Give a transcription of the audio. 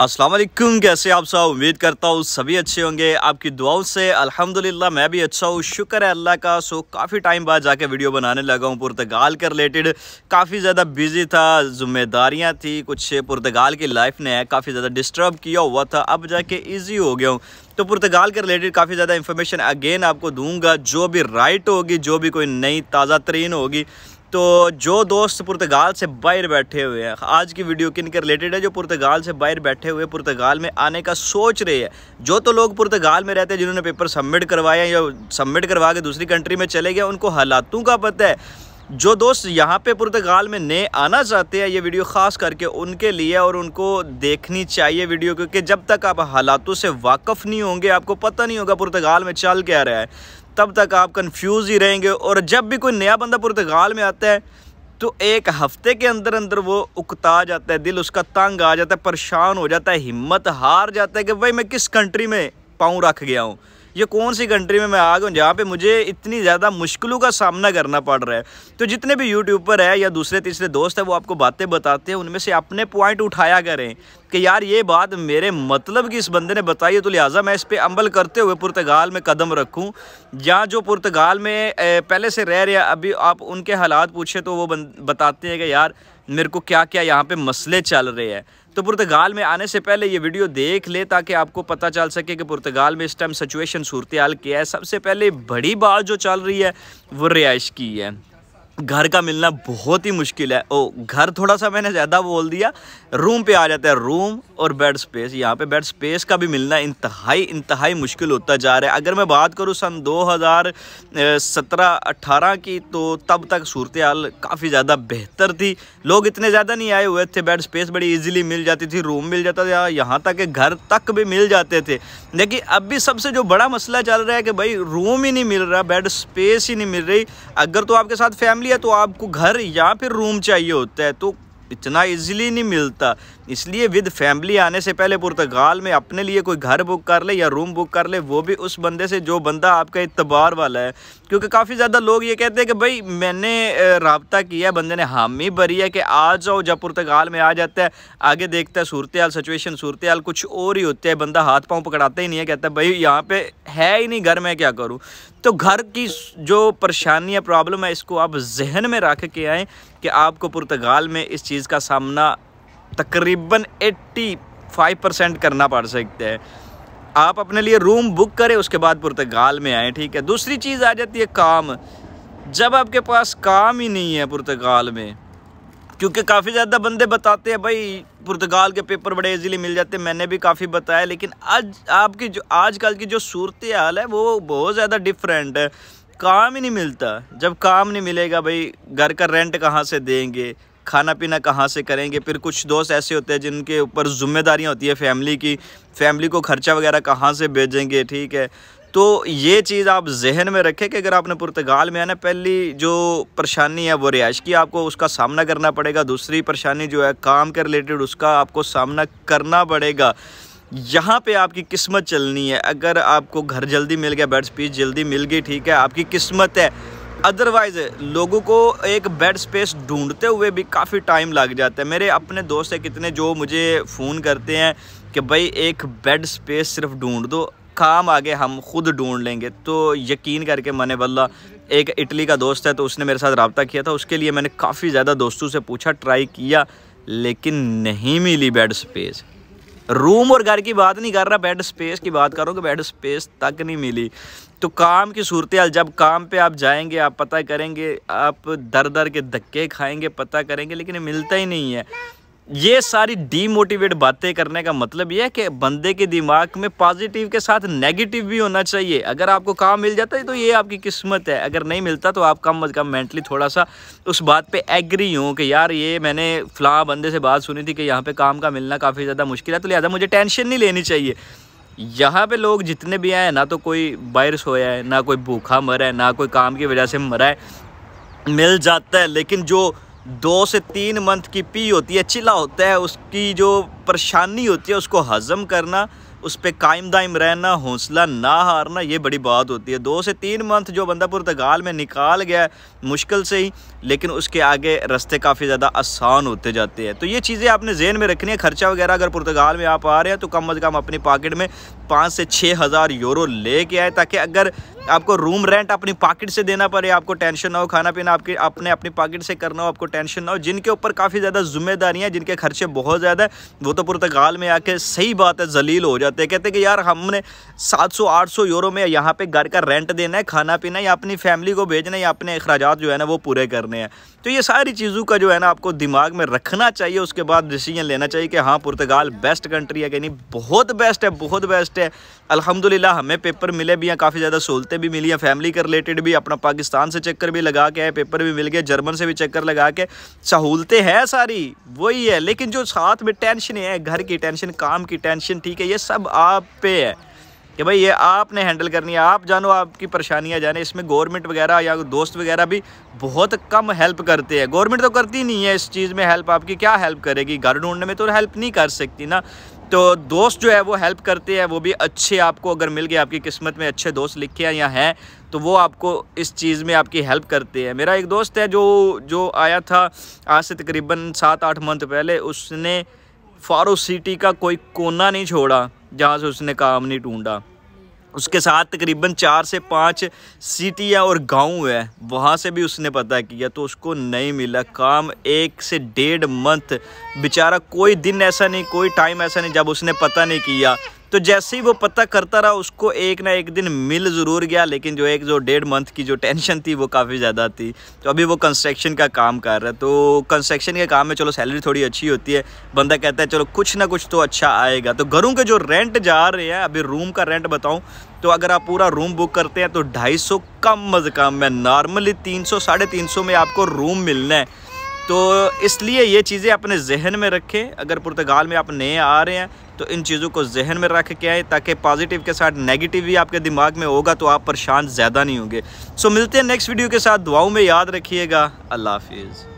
असलम कैसे आप सब उम्मीद करता हूँ सभी अच्छे होंगे आपकी दुआओं से अल्हम्दुलिल्लाह मैं भी अच्छा हूँ शुक्र है अल्लाह का सो काफ़ी टाइम बाद जाके वीडियो बनाने लगा हूँ पुर्तगाल के रिलेटेड काफ़ी ज़्यादा बिजी था जिम्मेदारियाँ थी कुछ पुर्तगाल की लाइफ ने काफ़ी ज़्यादा डिस्टर्ब किया हुआ था अब जाके ईजी हो गया हूँ तो पुर्तगाल के रिलेटेड काफ़ी ज़्यादा इन्फॉर्मेशन अगेन आपको दूँगा जो भी राइट होगी जो भी कोई नई ताज़ा तरीन होगी तो जो दोस्त पुर्तगाल से बाहर बैठे हुए हैं आज की वीडियो किन के रिलेटेड है जो पुर्तगाल से बाहर बैठे हुए पुर्तगाल में आने का सोच रहे हैं जो तो लोग पुर्तगाल में रहते हैं जिन्होंने पेपर सबमिट करवाए या सबमिट करवा के दूसरी कंट्री में चले गए उनको हालातों का पता है जो दोस्त यहाँ पे पुर्तगाल में नए आना चाहते हैं ये वीडियो ख़ास करके उनके लिए और उनको देखनी चाहिए वीडियो क्योंकि जब तक आप हालातों से वाकफ़ नहीं होंगे आपको पता नहीं होगा पुर्तगाल में चल क्या रहा है तब तक आप कन्फ्यूज़ ही रहेंगे और जब भी कोई नया बंदा पुर्तगाल में आता है तो एक हफ्ते के अंदर अंदर वो उकता जाता है दिल उसका तंग आ जाता है परेशान हो जाता है हिम्मत हार जाता है कि भाई मैं किस कंट्री में पाँव रख गया हूँ ये कौन सी कंट्री में मैं आ गया हूँ जहाँ पे मुझे इतनी ज़्यादा मुश्किलों का सामना करना पड़ रहा है तो जितने भी यूट्यूबर है या दूसरे तीसरे दोस्त है वो आपको बातें बताते हैं उनमें से अपने पॉइंट उठाया करें कि यार ये बात मेरे मतलब कि इस बंदे ने बताई है तो लिहाजा मैं इस पर अमल करते हुए पुर्तगाल में कदम रखूँ या जो पुर्तगाल में पहले से रह रहे अभी आप उनके हालात पूछे तो वो बताते हैं कि यार मेरे को क्या क्या यहाँ पर मसले चल रहे हैं तो पुर्तगाल में आने से पहले ये वीडियो देख ले ताकि आपको पता चल सके कि पुर्तगाल में इस टाइम सिचुएशन सूरत हाल क्या है सबसे पहले बड़ी बात जो चल रही है वो रिहाइश की है घर का मिलना बहुत ही मुश्किल है ओ घर थोड़ा सा मैंने ज़्यादा बोल दिया रूम पे आ जाता है रूम और बेड स्पेस यहाँ पे बेड स्पेस का भी मिलना इंतहाई इंतहाई मुश्किल होता जा रहा है अगर मैं बात करूँ सन 2017-18 की तो तब तक सूरत हाल काफ़ी ज़्यादा बेहतर थी लोग इतने ज़्यादा नहीं आए हुए थे बेड स्पेस बड़ी ईजिली मिल जाती थी रूम मिल जाता था यहाँ तक कि घर तक भी मिल जाते थे लेकिन अब भी सबसे जो बड़ा मसला चल रहा है कि भाई रूम ही नहीं मिल रहा बेड स्पेस ही नहीं मिल रही अगर तो आपके साथ फैमिली लिया तो आपको घर या फिर रूम चाहिए होता है तो इतना इजीली नहीं मिलता इसलिए विद फैमिली आने से पहले पुर्तगाल में अपने लिए कोई घर बुक कर ले या रूम बुक कर ले वो भी उस बंदे से जो बंदा आपका इतबार वाला है क्योंकि काफ़ी ज़्यादा लोग ये कहते हैं कि भाई मैंने रबता किया बंदे ने हामी भरी है कि आ जाओ जब पुर्तगाल में आ जाता है आगे देखता है सूरत हाल सिचुएशन सूरत हाल कुछ और ही होते है बंदा हाथ पाँव पकड़ाता ही नहीं है कहता भाई यहाँ पर है ही नहीं घर मैं क्या करूँ तो घर की जो परेशानी है प्रॉब्लम है इसको आप जहन में रख के आएँ कि आपको पुर्तगाल में इस चीज़ का सामना तकरीबन 85 परसेंट करना पड़ सकता है आप अपने लिए रूम बुक करें उसके बाद पुर्तगाल में आएँ ठीक है दूसरी चीज़ आ जाती है काम जब आपके पास काम ही नहीं है पुर्तगाल में क्योंकि काफ़ी ज़्यादा बंदे बताते हैं भाई पुर्तगाल के पेपर बड़े इजीली मिल जाते हैं मैंने भी काफ़ी बताया लेकिन आज आपकी जो आजकल की जो सूरत हाल है वो बहुत ज़्यादा डिफरेंट है काम ही नहीं मिलता जब काम नहीं मिलेगा भाई घर का रेंट कहाँ से देंगे खाना पीना कहाँ से करेंगे फिर कुछ दोस्त ऐसे होते हैं जिनके ऊपर जिम्मेदारियाँ होती है फैमिली की फैमिली को खर्चा वगैरह कहाँ से भेजेंगे ठीक है तो ये चीज़ आप जहन में रखें कि अगर आपने पुर्तगाल में आना पहली जो परेशानी है वो रिहाइश की आपको उसका सामना करना पड़ेगा दूसरी परेशानी जो है काम के रिलेटेड उसका आपको सामना करना पड़ेगा यहाँ पे आपकी किस्मत चलनी है अगर आपको घर जल्दी मिल गया बेड स्पेस जल्दी मिल गई ठीक है आपकी किस्मत है अदरवाइज़ लोगों को एक बेड स्पेस ढूंढते हुए भी काफ़ी टाइम लग जाता है मेरे अपने दोस्त है कितने जो मुझे फ़ोन करते हैं कि भाई एक बेड स्पेस सिर्फ ढूंढ दो काम आगे हम खुद ढूंढ लेंगे तो यकीन करके मैंने बल्ला एक इटली का दोस्त है तो उसने मेरे साथ रबता किया था उसके लिए मैंने काफ़ी ज़्यादा दोस्तों से पूछा ट्राई किया लेकिन नहीं मिली बेड स्पेस रूम और घर की बात नहीं कर रहा बेड स्पेस की बात करो कि बेड स्पेस तक नहीं मिली तो काम की सूरत हाल जब काम पे आप जाएंगे आप पता करेंगे आप दर दर के धक्के खाएंगे पता करेंगे लेकिन मिलता ही नहीं है ये सारी डीमोटिवेट बातें करने का मतलब यह है कि बंदे के दिमाग में पॉजिटिव के साथ नेगेटिव भी होना चाहिए अगर आपको काम मिल जाता है तो ये आपकी किस्मत है अगर नहीं मिलता तो आप कम अज़ कम मेंटली थोड़ा सा उस बात पे एग्री हूँ कि यार ये मैंने फ़लाँ बंदे से बात सुनी थी कि यहाँ पे काम का मिलना काफ़ी ज़्यादा मुश्किल है तो लिहाजा मुझे टेंशन नहीं लेनी चाहिए यहाँ पे लोग जितने भी आए ना तो कोई वायरस होया है ना कोई भूखा मरा है ना कोई काम की वजह से मरा है मिल जाता है लेकिन जो दो से तीन मंथ की पी होती है चिल्ला होता है उसकी जो परेशानी होती है उसको हज़म करना उस पर कायम दायम रहना हौसला ना हारना ये बड़ी बात होती है दो से तीन मंथ जो बंदा पुर्तगाल में निकाल गया मुश्किल से ही लेकिन उसके आगे रास्ते काफ़ी ज़्यादा आसान होते जाते हैं तो ये चीज़ें आपने जेन में रखनी है खर्चा वगैरह अगर पुर्तगाल में आप आ रहे हैं तो कम अज़ कम अपनी पॉकेट में पाँच से छः हज़ार यूरो ले के आए ताकि अगर आपको रूम रेंट अपनी पॉकेट से देना पड़े आपको टेंशन ना हो खाना पीना आपके अपने अपनी पॉकेट से करना हो आपको टेंशन ना हो जिनके ऊपर काफ़ी ज़्यादा जिम्मेदारियाँ जिनके खर्चे बहुत ज़्यादा है वो तो पुर्तगाल में आके सही बात है जलील हो जाते हैं कहते हैं कि यार हमने सात सौ आठ सौ यूरो में यहाँ पर घर का रेंट देना है खाना पीना या अपनी फैमिली को भेजना या अपने अखराज जो है ना वो पूरे करने करने हैं तो ये सारी चीज़ों का जो है ना आपको दिमाग में रखना चाहिए उसके बाद डिसीजन लेना चाहिए कि हाँ पुर्तगाल बेस्ट कंट्री है कि नहीं बहुत बेस्ट है बहुत बेस्ट है अलहमदिल्ला हमें पेपर मिले भी हैं काफ़ी ज़्यादा सहूलतें भी मिली हैं फैमिली के रिलेटेड भी अपना पाकिस्तान से चक्कर भी लगा के आए पेपर भी मिल गए जर्मन से भी चक्कर लगा के सहूलतें हैं सारी वही है लेकिन जो साथ में टेंशन है घर की टेंशन काम की टेंशन ठीक है ये सब आप पे है कि भाई ये आपने हैंडल करनी है आप जानो आपकी परेशानियाँ जाने इसमें गवर्नमेंट वगैरह या दोस्त वगैरह भी बहुत कम हेल्प करते हैं गवर्नमेंट तो करती नहीं है इस चीज़ में हेल्प आपकी क्या हेल्प करेगी घर ढूंढने में तो हेल्प नहीं कर सकती ना तो दोस्त जो है वो हेल्प करते हैं वो भी अच्छे आपको अगर मिल गए आपकी किस्मत में अच्छे दोस्त लिखे हैं या हैं तो वो आपको इस चीज़ में आपकी हेल्प करते हैं मेरा एक दोस्त है जो जो आया था आज से तकरीबन सात आठ मंथ पहले उसने फारो सिटी का कोई कोना नहीं छोड़ा जहाँ से उसने काम नहीं ढूंढा उसके साथ तकरीबन चार से पाँच सिटी है और गांव है वहाँ से भी उसने पता किया तो उसको नहीं मिला काम एक से डेढ़ मंथ बेचारा कोई दिन ऐसा नहीं कोई टाइम ऐसा नहीं जब उसने पता नहीं किया तो जैसे ही वो पता करता रहा उसको एक ना एक दिन मिल ज़रूर गया लेकिन जो एक जो डेढ़ मंथ की जो टेंशन थी वो काफ़ी ज़्यादा थी तो अभी वो कंस्ट्रक्शन का काम कर रहा है तो कंस्ट्रक्शन के काम में चलो सैलरी थोड़ी अच्छी होती है बंदा कहता है चलो कुछ ना कुछ तो अच्छा आएगा तो घरों के जो रेंट जा रहे हैं अभी रूम का रेंट बताऊँ तो अगर आप पूरा रूम बुक करते हैं तो ढाई कम अज़ कम है नॉर्मली तीन सौ साढ़े तीन सौ में आपको रूम मिलना है तो इसलिए ये चीज़ें अपने जहन में रखें अगर पुर्तगाल में आप नए आ रहे हैं तो इन चीज़ों को जहन में रख के आए ताकि पॉजिटिव के साथ नेगेटिव भी आपके दिमाग में होगा तो आप परेशान ज़्यादा नहीं होंगे सो मिलते हैं नेक्स्ट वीडियो के साथ दुआओं में याद रखिएगा अल्लाह हाफिज़